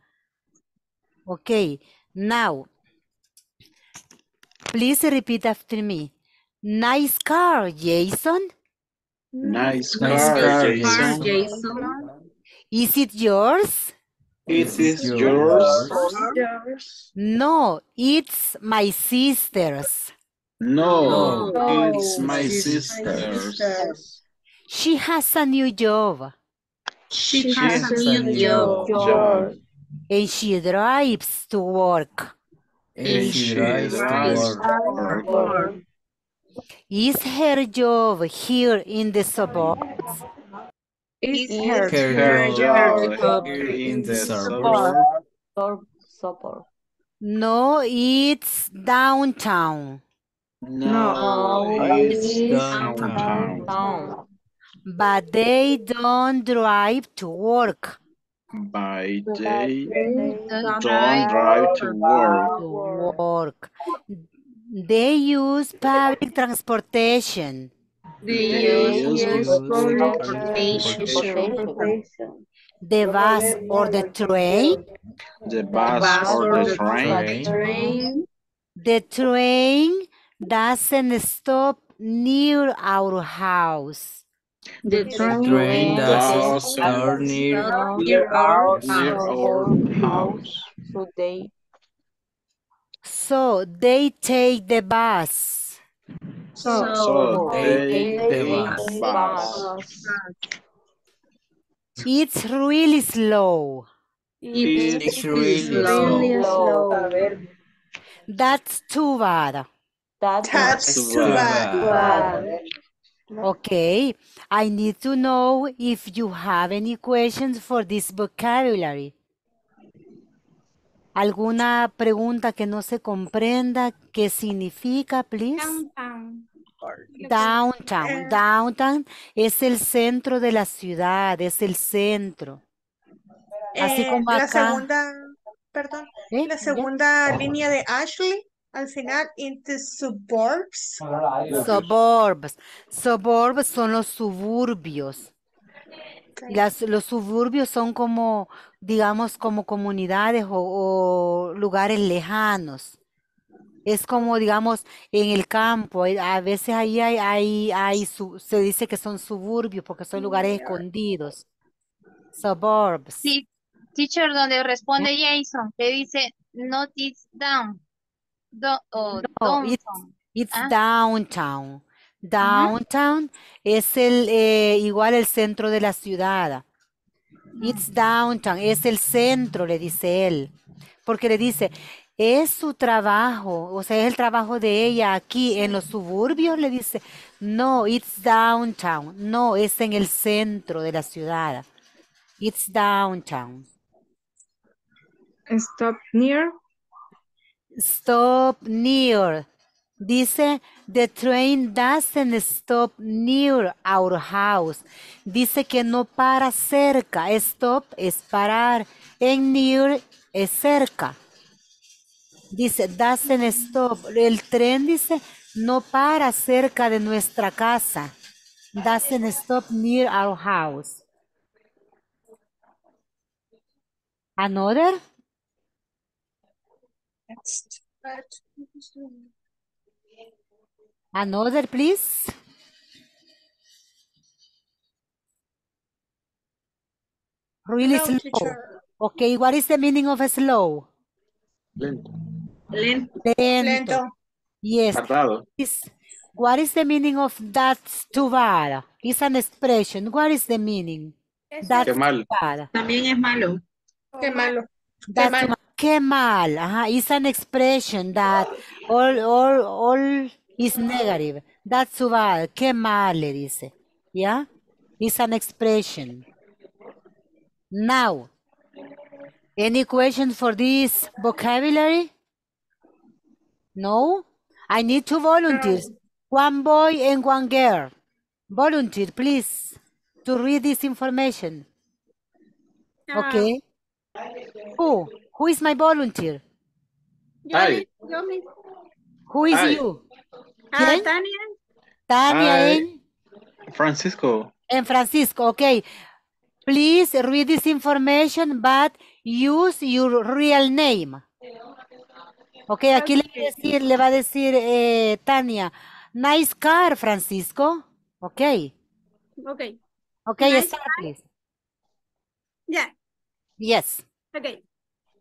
Ok, now, Please repeat after me. Nice car, Jason. Nice car, nice car Jason. Jason. Is it yours? It is yours. yours. No, it's my sister's. No, it's my sister's. She has a new job. She, she has, has, a new, new job. job. And she drives to work. Is her job here in the suburbs? Is her, her job here in the suburbs? Suburb. No, it's downtown. No, no it's, it's downtown. downtown. But they don't drive to work. By day, don't drive to work. work. They use public transportation. They use, use public transportation. transportation. The bus or the train. The bus, or, the, train. The train doesn't stop near our house. The train, train near, near our house today. So they take the bus. So, so they, take the bus. It's really slow. It's, it's really, really slow. slow. That's too bad. That's, That's too bad. bad. Okay, I need to know if you have any questions for this vocabulary. ¿Alguna pregunta que no se comprenda? ¿Qué significa, please? Downtown. Downtown. Downtown es el centro de la ciudad, es el centro. Así eh, como La segunda, ¿Eh? la segunda línea de Ashley al final into suburbs. Suburbs. Suburbs son los suburbios. los suburbios son como, digamos, como comunidades o, lugares lejanos. Es como, digamos, en el campo. A veces ahí hay, hay se dice que son suburbios porque son lugares escondidos. Suburbs. Sí, teacher, donde responde Jason, que dice notice down. It's, ah. downtown. Downtown es el eh, igual el centro de la ciudad. It's mm. downtown, es el centro, le dice él. Porque le dice, es su trabajo, o sea, es el trabajo de ella aquí en los suburbios, le dice, no, it's downtown, no, es en el centro de la ciudad. It's downtown. Stop near stop near. Dice, the train doesn't stop near our house. Dice que no para cerca. Stop es parar. En near es cerca. Dice, doesn't stop. El tren dice, no para cerca de nuestra casa. Doesn't stop near our house. Another? Another, please. Really Hello, slow. Teacher. Okay, what is the meaning of slow? Lento. Lento. Lento. Yes. Tardado. What is the meaning of that's too bad? It's an expression. What is the meaning? That's Qué malo. También es malo. Qué malo. That's Qué malo. Kemal, uh -huh, it's an expression that all, all, all is negative. That's su bad. Qué mal, le dice. Yeah? It's an expression. Now, any question for this vocabulary? No? I need two volunteers. One boy and one girl. Volunteer, please, to read this information. Ah. Okay. Who? Who is my volunteer? Yo, Who is you? Ah, Tania. Tania en... Francisco. En Francisco, ok. Please read this information, but use your real name. Ok, aquí le va a decir, le va a decir eh, Tania, nice car, Francisco. Ok. Ok. Ok, please. Yeah. Yes. Okay.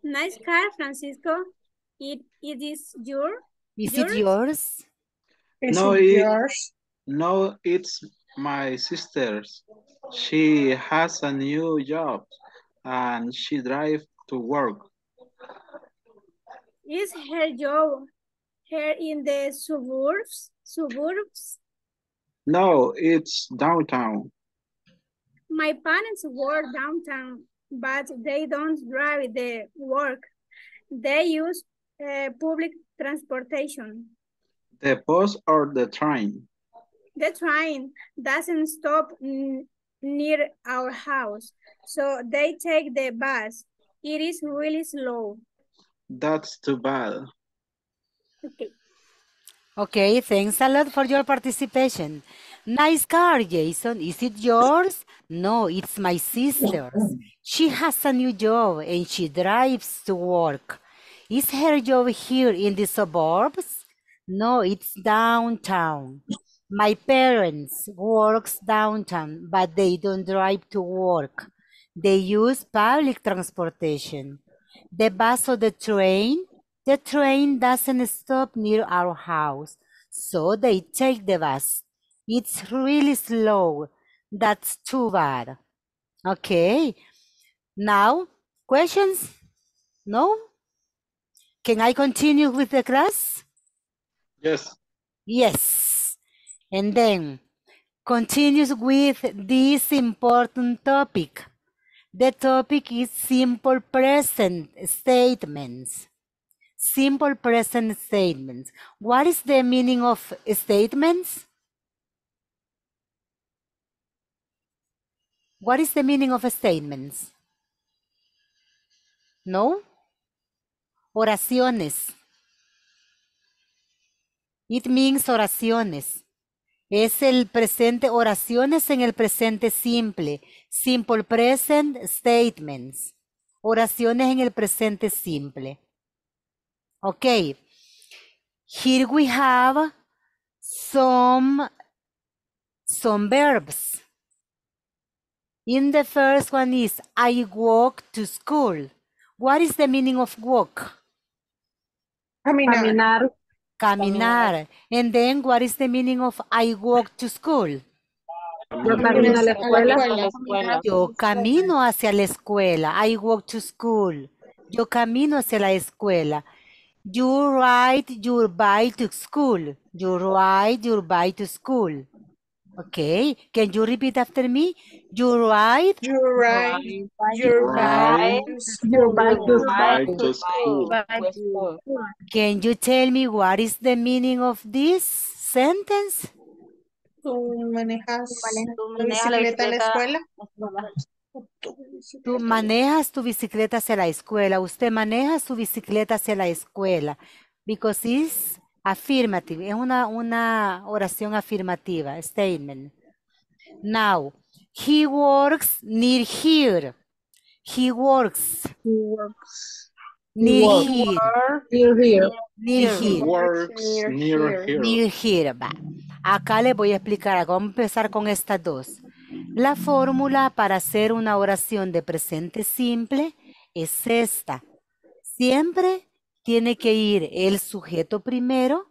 Nice car, Francisco. It it is your. Is yours? it yours? no, it yours? No, it's my sister's. She has a new job and she drives to work. Is her job here in the suburbs? Suburbs? No, it's downtown. My parents work downtown but they don't drive the work. They use uh, public transportation. The bus or the train? The train doesn't stop near our house, so they take the bus. It is really slow. That's too bad. Okay. Okay, thanks a lot for your participation. Nice car, Jason. Is it yours? No, it's my sister's. She has a new job and she drives to work. Is her job here in the suburbs? No, it's downtown. My parents works downtown, but they don't drive to work. They use public transportation. The bus or the train? The train doesn't stop near our house, so they take the bus it's really slow. That's too bad. Okay. Now, questions? No? Can I continue with the class? Yes. Yes. And then, continues with this important topic. The topic is simple present statements. Simple present statements. What is the meaning of statements? What is the meaning of statements? No. Oraciones. It means oraciones. Es el presente, oraciones en el presente simple. Simple present statements. Oraciones en el presente simple. Ok. Here we have some, some verbs. In the first one is I walk to school. What is the meaning of walk? Caminar. Caminar. Caminar. And then what is the meaning of I walk to school? Yo camino a la escuela. Yo camino hacia la escuela. I walk to school. Yo camino hacia la escuela. You ride your bike to school. You ride your bike to school. Okay, can you repeat after me? You ride. You ride. You ride. You ride You ride. Can you tell me what is the meaning of this sentence? Tú manejas, tu bicicleta a la escuela. Tú manejas tu bicicleta hacia la escuela. Usted maneja su bicicleta hacia la escuela. Because it's Affirmative, es una, una oración afirmativa, statement. Now, he works near here. He works. He works. Near, Here. near here. Near here. He works near, here. Acá les voy a explicar, vamos a empezar con estas dos. La fórmula para hacer una oración de presente simple es esta. Siempre tiene que ir el sujeto primero,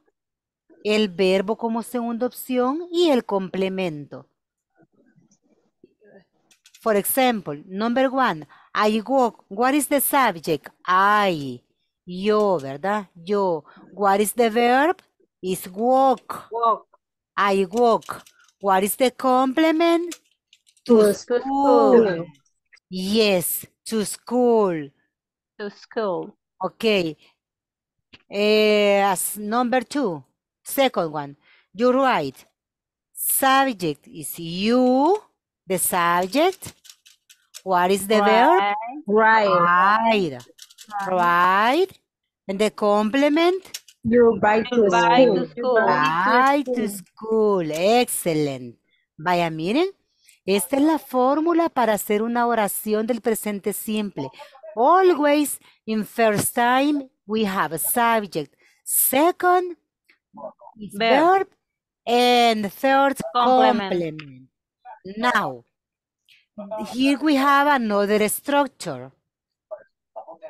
el verbo como segunda opción y el complemento. For example, number one, I walk. What is the subject? I. Yo, ¿verdad? Yo. What is the verb? Is walk. Walk. I walk. What is the complement? To, school. school. Yes, to school. To school. Okay, eh, as number two, second one, you write subject is you, the subject. What is the verb? Right. Right. Right. And the complement? You write to, school. Right to school. Excellent. Vaya, miren. Esta es la fórmula para hacer una oración del presente simple. Always in first time we have a subject. Second, verb. And third, complement. Now, here we have another structure.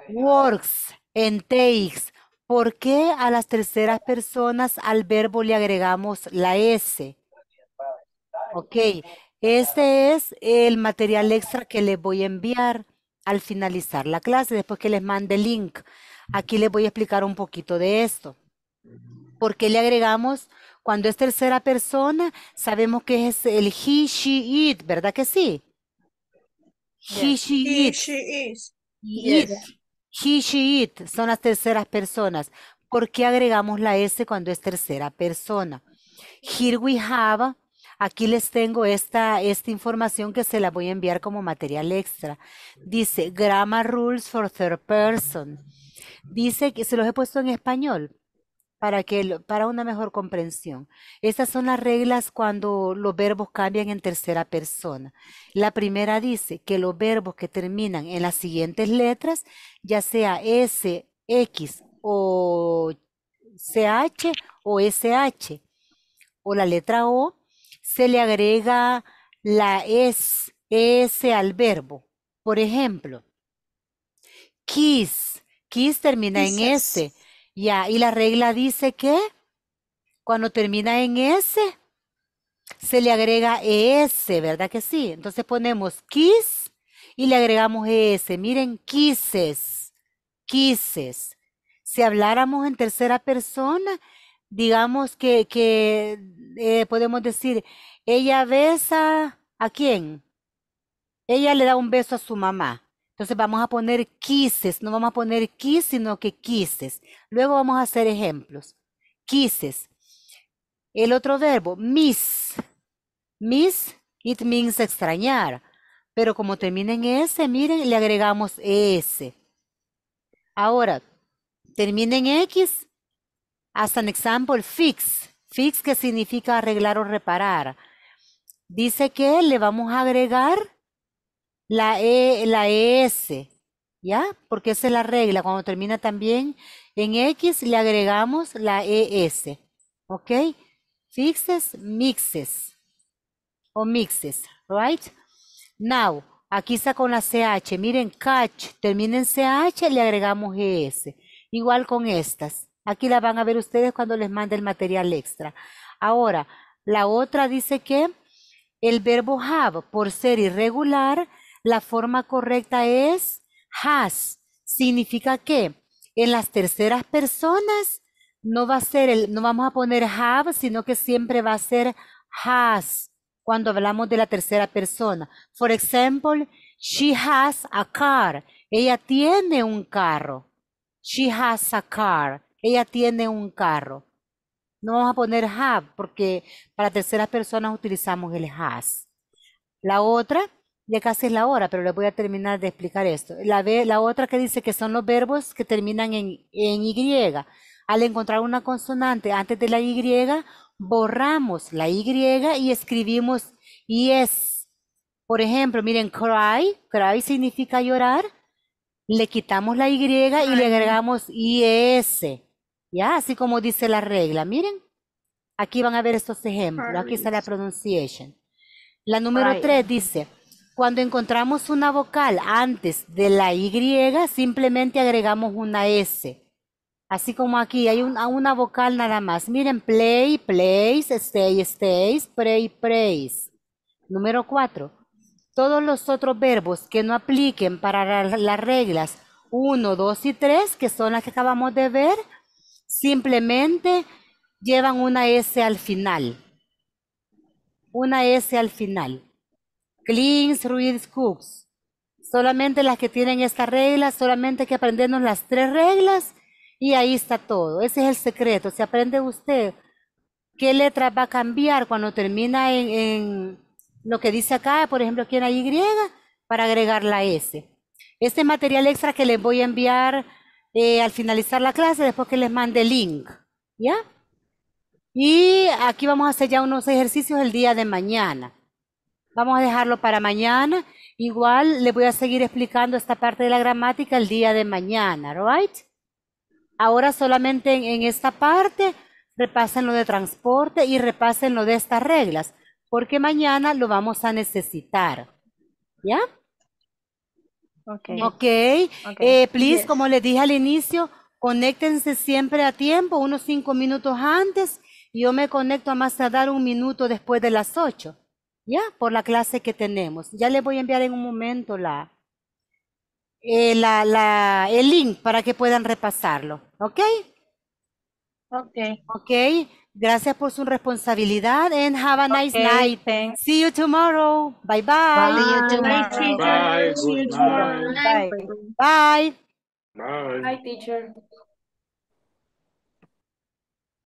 Works and takes. ¿Por qué a las terceras personas al verbo le agregamos la S? Ok, este es el material extra que les voy a enviar al finalizar la clase, después que les mande el link. Aquí les voy a explicar un poquito de esto. ¿Por qué le agregamos? Cuando es tercera persona, sabemos que es el he, she, it, ¿verdad que sí? He, she, she, he, it. She is. It. He, she, it son las terceras personas. ¿Por qué agregamos la S cuando es tercera persona? Here we have, aquí les tengo esta, esta información que se la voy a enviar como material extra. Dice, grammar rules for third person. Dice que se los he puesto en español para que para una mejor comprensión. Estas son las reglas cuando los verbos cambian en tercera persona. La primera dice que los verbos que terminan en las siguientes letras, ya sea s, x o ch o sh o la letra o, se le agrega la s, e, s al verbo. Por ejemplo, kiss Kiss termina en S. Ya, y la regla dice que cuando termina en S, se le agrega ES, ¿verdad que sí? Entonces ponemos kiss y le agregamos ES. Miren, kisses, kisses. Si habláramos en tercera persona, digamos que, que eh, podemos decir, ella besa a quién? Ella le da un beso a su mamá. Entonces vamos a poner quises, no vamos a poner quis, sino que quises. Luego vamos a hacer ejemplos. Quises. El otro verbo, miss. Miss, it means extrañar. Pero como termina en S, miren, le agregamos S. Ahora, termina en X. Hasta un example, fix. Fix que significa arreglar o reparar. Dice que le vamos a agregar la E, la ES, ¿ya? Porque esa es la regla. Cuando termina también en X le agregamos la ES, ¿ok? Fixes, mixes o mixes, right? Now, aquí está con la CH. Miren, catch, termina en CH, le agregamos ES. Igual con estas. Aquí la van a ver ustedes cuando les mande el material extra. Ahora, la otra dice que el verbo have, por ser irregular, la forma correcta es has. Significa que en las terceras personas no va a ser el, no vamos a poner have, sino que siempre va a ser has cuando hablamos de la tercera persona. For example, she has a car. Ella tiene un carro. She has a car. Ella tiene un carro. No vamos a poner have porque para terceras personas utilizamos el has. La otra, ya casi es la hora, pero les voy a terminar de explicar esto. La, la otra que dice que son los verbos que terminan en, Y. Al encontrar una consonante antes de la Y, borramos la Y y escribimos es. Por ejemplo, miren, cry, cry significa llorar. Le quitamos la Y y le agregamos IS. Ya, así como dice la regla. Miren, aquí van a ver estos ejemplos. Aquí está la pronunciation. La número 3 dice, cuando encontramos una vocal antes de la Y, simplemente agregamos una S. Así como aquí hay una vocal nada más. Miren, play, plays, stay, stays, pray, prays. Número 4. Todos los otros verbos que no apliquen para las reglas 1, 2 y 3, que son las que acabamos de ver, simplemente llevan una S al final. Una S al final. Cleans, Ruiz, Cooks, Solamente las que tienen estas reglas, solamente hay que aprendernos las tres reglas y ahí está todo. Ese es el secreto. Si aprende usted qué letra va a cambiar cuando termina en, lo que dice acá, por ejemplo, aquí en Y, para agregar la S. Este material extra que les voy a enviar eh, al finalizar la clase, después que les mande link. ¿Ya? Y aquí vamos a hacer ya unos ejercicios el día de mañana. Vamos a dejarlo para mañana. Igual le voy a seguir explicando esta parte de la gramática el día de mañana, ¿right? Ahora solamente en, esta parte repasen lo de transporte y repasen lo de estas reglas, porque mañana lo vamos a necesitar. ¿Ya? Ok. okay. Eh, please, como les dije al inicio, conéctense siempre a tiempo, unos cinco minutos antes. y Yo me conecto a más tardar un minuto después de las ocho. Ya, por la clase que tenemos. Ya les voy a enviar en un momento eh, la, el link para que puedan repasarlo. ¿Ok? Ok. Ok. Gracias por su responsabilidad and have a nice night. See you tomorrow. Bye bye. See you Bye. Bye. Bye. Bye. Bye. Bye. Bye teacher.